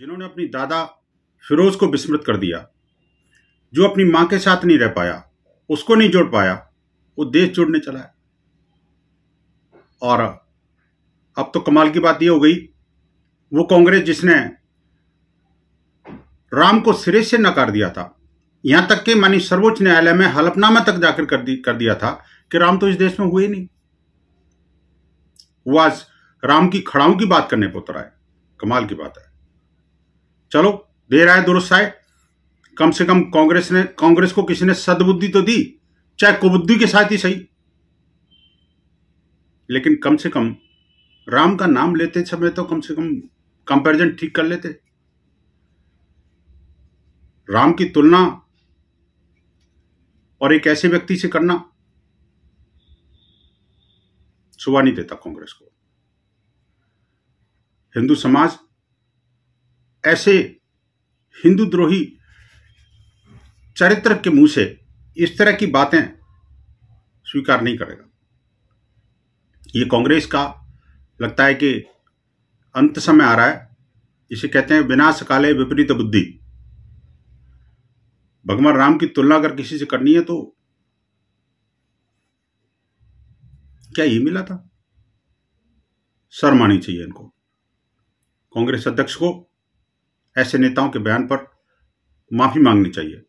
जिन्होंने अपनी दादा फिरोज को विस्मृत कर दिया जो अपनी मां के साथ नहीं रह पाया उसको नहीं जोड़ पाया वो देश जोड़ने चला है और अब तो कमाल की बात ये हो गई वो कांग्रेस जिसने राम को सिरे से नकार दिया था यहां तक कि मानी सर्वोच्च न्यायालय में हलफनामा तक जाकर कर, दि, कर दिया था कि राम तो इस देश में हुए ही नहीं वो आज राम की खड़ाओं की बात करने पर उतरा है कमाल की बात है चलो दे रहा है दुरुस्त है कम से कम कांग्रेस ने कांग्रेस को किसी ने सदबुद्धि तो दी चाहे कुबुद्धि के साथ ही सही लेकिन कम से कम राम का नाम लेते समय तो कम से कम कंपैरिजन ठीक कर लेते राम की तुलना और एक ऐसे व्यक्ति से करना सुबह नहीं देता कांग्रेस को हिंदू समाज ऐसे हिंदू द्रोही चरित्र के मुंह से इस तरह की बातें स्वीकार नहीं करेगा ये कांग्रेस का लगता है कि अंत समय आ रहा है इसे कहते हैं विनाश काले विपरीत बुद्धि भगवान राम की तुलना अगर किसी से करनी है तो क्या ये मिला था शर्म आनी चाहिए इनको कांग्रेस अध्यक्ष को ऐसे नेताओं के बयान पर माफ़ी मांगनी चाहिए